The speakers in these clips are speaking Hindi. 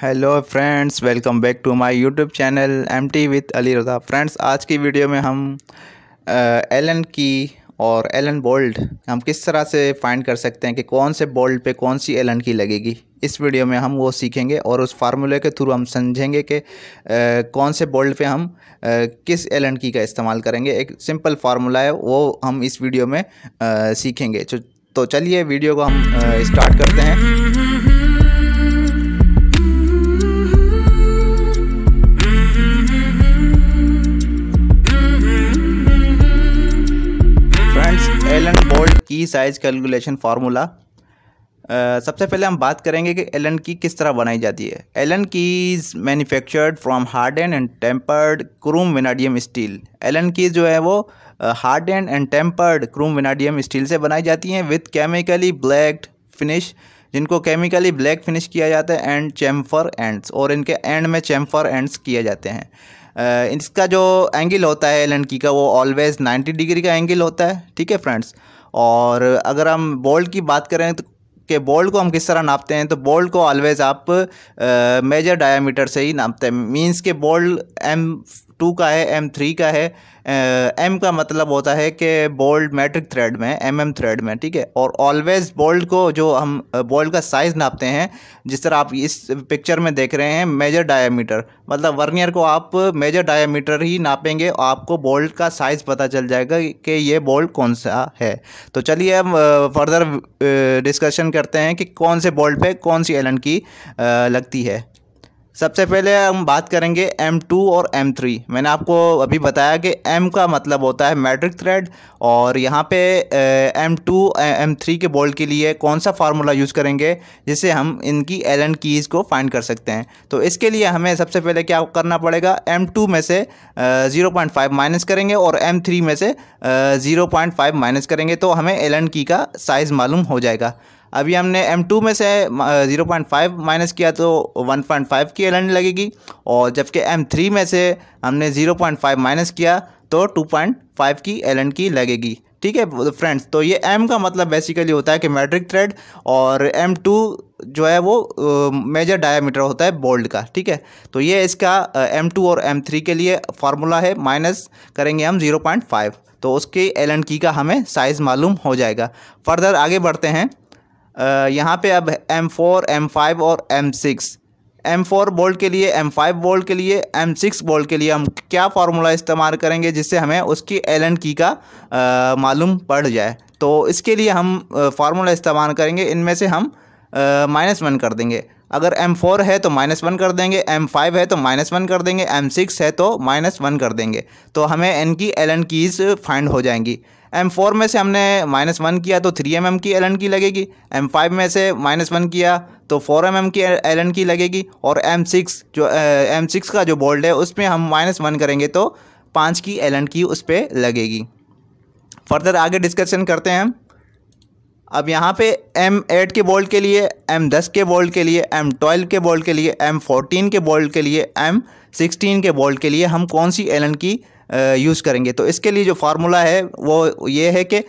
hello friends welcome back to my YouTube channel M T with Ali Raza friends आज की वीडियो में हम एलन uh, की और एलन बोल्ड हम किस तरह से फाइंड कर सकते हैं कि कौन से बोल्ड पे कौन सी एलन की लगेगी इस वीडियो में हम वो सीखेंगे और उस फार्मूले के थ्रू हम समझेंगे कि uh, कौन से बोल्ड पे हम आ, uh, किस एलन की का इस्तेमाल करेंगे एक सिंपल फार्मूला है वो हम इस वीडियो में आ, सीखेंगे तो चलिए वीडियो को हम स्टार्ट करते हैं की साइज़ कैलकुलेशन फार्मूला सबसे पहले हम बात करेंगे कि एलन की किस तरह बनाई जाती है Allen is manufactured from hard and and tempered chrome vanadium steel Allen की जो है वो hard and and tempered chrome vanadium steel से बनाई जाती हैं विथ केमिकली ब्लैक्ड फिनिश जिनको केमिकली ब्लैक फिनिश किया जाता है एंड चैम्फर एंड्स और इनके एंड में चैम्फर एंड्स किए जाते हैं इसका जो एंगल होता है एलन की का वो ऑलवेज़ 90 डिग्री का एंगल होता है ठीक है फ्रेंड्स और अगर हम बॉल्ट की बात करें तो के बॉल्ट को हम किस तरह नापते हैं तो बोल्ट को ऑलवेज आप मेजर डायामीटर से ही नापते हैं मींस के बोल्ट एम टू का है एम थ्री का है एम का मतलब होता है कि बोल्ड मैट्रिक थ्रेड में एम एम थ्रेड में ठीक है और ऑलवेज़ बोल्ड को जो हम बोल्ड का साइज़ नापते हैं जिस तरह आप इस पिक्चर में देख रहे हैं मेजर डायामीटर मतलब वर्नियर को आप मेजर डायामीटर ही नापेंगे आपको बोल्ट का साइज़ पता चल जाएगा कि ये बोल्ट कौन सा है तो चलिए हम फर्दर डिस्कशन करते हैं कि कौन से बोल्ट पे कौन सी एलन की लगती है सबसे पहले हम बात करेंगे M2 और M3 मैंने आपको अभी बताया कि M का मतलब होता है मैट्रिक थ्रेड और यहाँ पे M2 M3 के बोल्ट के लिए कौन सा फार्मूला यूज़ करेंगे जिससे हम इनकी एल एंड कीज़ को फाइंड कर सकते हैं तो इसके लिए हमें सबसे पहले क्या करना पड़ेगा M2 में से ज़ीरो पॉइंट फाइव माइनस करेंगे और M3 में से ज़ीरो पॉइंट फाइव माइनस करेंगे तो हमें एल एंड की का साइज़ मालूम हो जाएगा अभी हमने M2 में से 0.5 माइनस किया तो 1.5 की एल लगेगी और जबकि M3 में से हमने 0.5 माइनस किया तो 2.5 की एल की लगेगी ठीक है फ्रेंड्स तो ये M का मतलब बेसिकली होता है कि मैट्रिक थ्रेड और M2 जो है वो मेजर डायमीटर होता है बोल्ड का ठीक है तो ये इसका M2 और M3 के लिए फार्मूला है माइनस करेंगे हम 0.5 तो उसके एल की का हमें साइज़ मालूम हो जाएगा फर्दर आगे बढ़ते हैं यहाँ पे अब एम फोर एम फाइव और M six M four bolt के लिए एम फाइव बोल्ट के लिए एम सिक्स बोल्ट के लिए हम क्या फार्मूला इस्तेमाल करेंगे जिससे हमें उसकी एल एंड की का मालूम पड़ जाए तो इसके लिए हम फार्मूला इस्तेमाल करेंगे इनमें से हम माइनस वन कर देंगे अगर एम फोर है तो माइनस वन कर देंगे एम फाइव है तो माइनस वन कर देंगे एम सिक्स है तो माइनस वन कर देंगे तो हमें इनकी एल एंड कीज़ फाइंड हो जाएंगी एम फोर में से हमने माइनस वन किया तो थ्री एम एम की एल की लगेगी एम फाइव में से माइनस वन किया तो फोर एम एम की एल की लगेगी और एम सिक्स जो एम सिक्स का जो बोल्ट है उसमें हम माइनस वन करेंगे तो पाँच की एल की उस पर लगेगी फर्दर आगे डिस्कशन करते हैं हम अब यहाँ पे एम एट के बोल्ट के लिए एम दस के बोल्ट के लिए एम ट्वेल्व के बोल्ट के लिए एम फोर्टीन के बोल्ट के लिए एम सिक्सटीन के बोल्ट के लिए हम कौन सी एलन की यूज़ करेंगे तो इसके लिए जो फार्मूला है वो ये है कि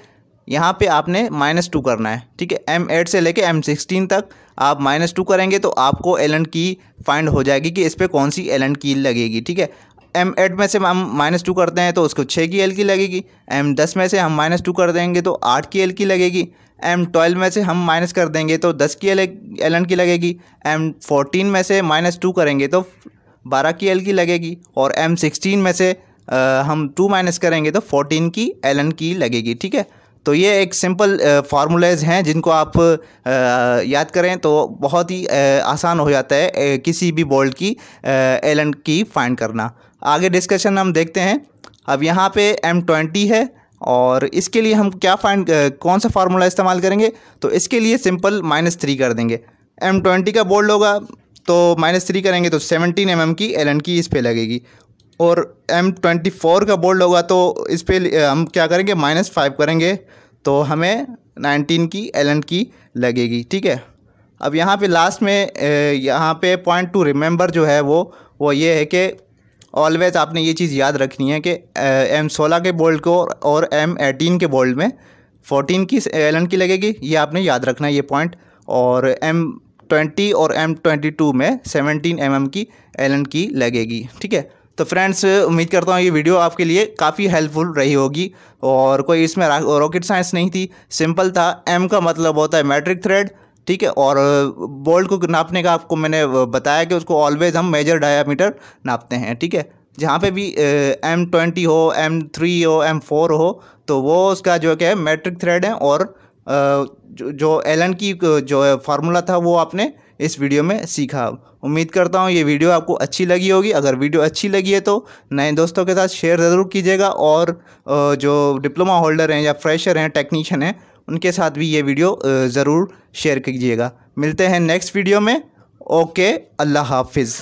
यहाँ पे आपने माइनस टू करना है ठीक है एम एट से लेके एम सिक्सटीन तक आप माइनस टू करेंगे तो आपको एल एंड की फाइंड हो जाएगी कि इस पर कौन सी एल एंड की लगेगी ठीक है एम एट में से हम माइनस टू करते हैं तो उसको छः की एल की लगेगी एम दस में से हम माइनस टू कर देंगे तो आठ की एल की लगेगी एम ट्वेल्व में से हम माइनस कर देंगे तो दस की एल एल एंड की लगेगी एम फोर्टीन में से माइनस टू करेंगे तो बारह की एल की लगेगी और एम सिक्सटीन में से आ, हम टू माइनस करेंगे तो फोर्टीन की एलन की लगेगी ठीक है तो ये एक सिंपल फार्मूलाज हैं जिनको आप याद करें तो बहुत ही आसान हो जाता है किसी भी बोल्ट की एलन की फाइंड करना आगे डिस्कशन हम देखते हैं अब यहाँ पे एम ट्वेंटी है और इसके लिए हम क्या फाइंड कौन सा फार्मूला इस्तेमाल करेंगे तो इसके लिए सिंपल माइनस थ्री कर देंगे एम ट्वेंटी का बोल्ड होगा तो माइनस थ्री करेंगे तो सेवनटीन एम mm की एल की इस पर लगेगी और एम ट्वेंटी फोर का बोल्ड होगा तो इस पर हम क्या करेंगे माइनस फाइव करेंगे तो हमें नाइनटीन की एलन की लगेगी ठीक है अब यहाँ पे लास्ट में यहाँ पे पॉइंट टू रिमेंबर जो है वो वो ये है कि ऑलवेज़ आपने ये चीज़ याद रखनी है कि एम सोलह के बोल्ट को और एम एटीन के बोल्ट में फोटीन की एलन की लगेगी ये आपने याद रखना है ये पॉइंट और एम ट्वेंटी और एम ट्वेंटी टू में सेवनटीन एम mm की एलन की लगेगी ठीक है तो फ्रेंड्स उम्मीद करता हूँ ये वीडियो आपके लिए काफ़ी हेल्पफुल रही होगी और कोई इसमें रॉकेट साइंस नहीं थी सिंपल था एम का मतलब होता है मैट्रिक थ्रेड ठीक है और बोल्ट को नापने का आपको मैंने बताया कि उसको ऑलवेज हम मेजर डायामीटर नापते हैं ठीक है जहाँ पे भी एम ट्वेंटी हो एम थ्री हो एम फोर हो तो वो उसका जो क्या है मैट्रिक थ्रेड है और जो एलन की जो फार्मूला था वो आपने इस वीडियो में सीखा उम्मीद करता हूँ ये वीडियो आपको अच्छी लगी होगी अगर वीडियो अच्छी लगी है तो नए दोस्तों के साथ शेयर ज़रूर कीजिएगा और जो डिप्लोमा होल्डर हैं या फ्रेशर हैं टेक्नीशियन हैं उनके साथ भी ये वीडियो ज़रूर शेयर कीजिएगा मिलते हैं नेक्स्ट वीडियो में ओके अल्लाह हाफिज़